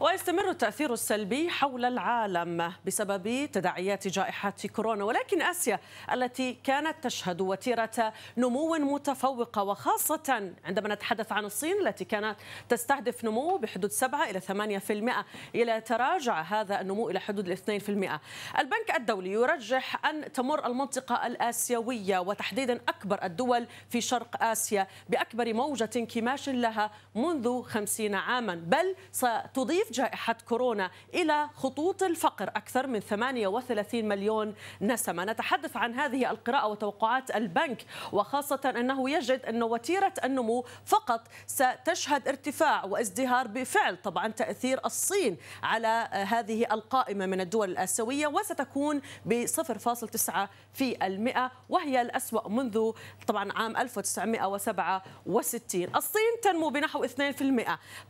ويستمر التأثير السلبي حول العالم بسبب تداعيات جائحة كورونا ولكن آسيا التي كانت تشهد وتيرة نمو متفوقة وخاصة عندما نتحدث عن الصين التي كانت تستهدف نمو بحدود 7 إلى 8% إلى تراجع هذا النمو إلى حدود 2% البنك الدولي يرجح أن تمر المنطقة الآسيوية وتحديدا أكبر الدول في شرق آسيا بأكبر موجة انكماش لها منذ 50 عاما بل ستضيف تضيف جائحة كورونا إلى خطوط الفقر أكثر من 38 مليون نسمة نتحدث عن هذه القراءة وتوقعات البنك وخاصة أنه يجد أن وتيرة النمو فقط ستشهد ارتفاع وازدهار بفعل طبعا تأثير الصين على هذه القائمة من الدول الآسيوية وستكون ب 0.9 في المئة وهي الأسوأ منذ طبعا عام 1967 الصين تنمو بنحو 2%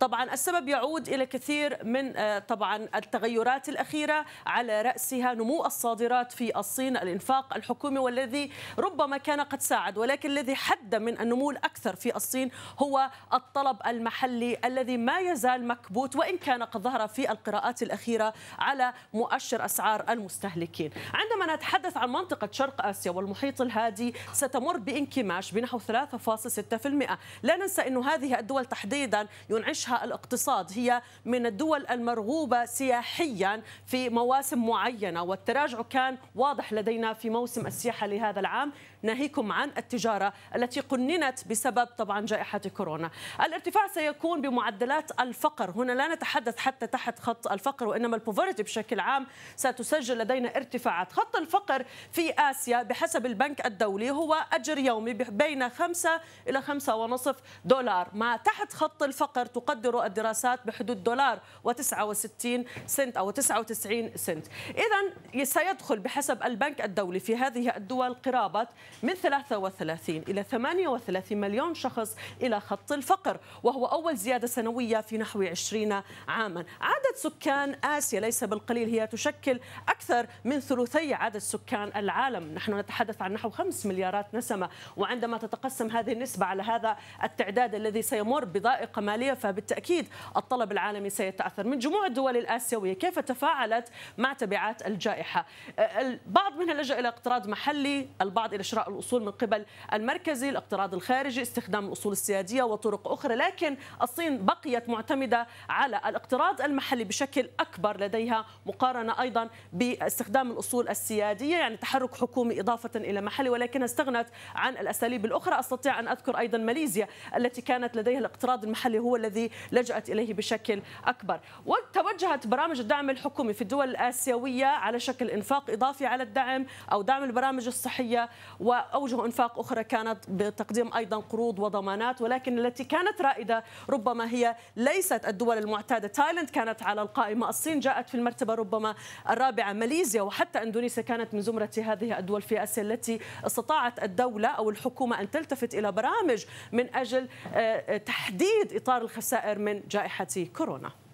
طبعا السبب يعود إلى كثير الكثير من آه، طبعا التغيرات الأخيرة على رأسها نمو الصادرات في الصين الإنفاق الحكومي والذي ربما كان قد ساعد ولكن الذي حد من النمو الأكثر في الصين هو الطلب المحلي الذي ما يزال مكبوت وإن كان قد ظهر في القراءات الأخيرة على مؤشر أسعار المستهلكين عندما نتحدث عن منطقة شرق آسيا والمحيط الهادي ستمر بانكماش بنحو 3.6% لا ننسى أن هذه الدول تحديدا ينعشها الاقتصاد هي من الدول الدول المرغوبة سياحيا في مواسم معينة والتراجع كان واضح لدينا في موسم السياحة لهذا العام ناهيكم عن التجارة التي قننت بسبب طبعا جائحة كورونا الارتفاع سيكون بمعدلات الفقر هنا لا نتحدث حتى تحت خط الفقر وإنما البوفرتي بشكل عام ستسجل لدينا ارتفاعات خط الفقر في آسيا بحسب البنك الدولي هو أجر يومي بين 5 إلى 5.5 دولار ما تحت خط الفقر تقدر الدراسات بحدود دولار و69 سنت أو 99 سنت إذا سيدخل بحسب البنك الدولي في هذه الدول قرابة من 33 إلى 38 مليون شخص إلى خط الفقر وهو أول زيادة سنوية في نحو 20 عاما عدد سكان آسيا ليس بالقليل هي تشكل أكثر من ثلثي عدد سكان العالم نحن نتحدث عن نحو 5 مليارات نسمة وعندما تتقسم هذه النسبة على هذا التعداد الذي سيمر بضائقة مالية فبالتأكيد الطلب العالمي سيتأثر من جموع الدول الآسيوية كيف تفاعلت مع تبعات الجائحة أه، البعض منها لجأ إلى اقتراض محلي البعض إلى شراء إجراء الأصول من قبل المركزي الاقتراض الخارجي استخدام الأصول السيادية وطرق أخرى لكن الصين بقيت معتمدة على الاقتراض المحلي بشكل أكبر لديها مقارنة أيضا باستخدام الأصول السيادية يعني تحرك حكومي إضافة إلى محلي ولكنها استغنت عن الأساليب الأخرى أستطيع أن أذكر أيضا ماليزيا التي كانت لديها الاقتراض المحلي هو الذي لجأت إليه بشكل أكبر وتوجهت برامج الدعم الحكومي في الدول الآسيوية على شكل إنفاق إضافي على الدعم أو دعم البرامج الصحية وأوجه أنفاق أخرى كانت بتقديم أيضا قروض وضمانات ولكن التي كانت رائدة ربما هي ليست الدول المعتادة تايلاند كانت على القائمة الصين جاءت في المرتبة ربما الرابعة ماليزيا وحتى إندونيسيا كانت من زمرة هذه الدول في آسيا التي استطاعت الدولة أو الحكومة أن تلتفت إلى برامج من أجل آه، تحديد إطار الخسائر من جائحة كورونا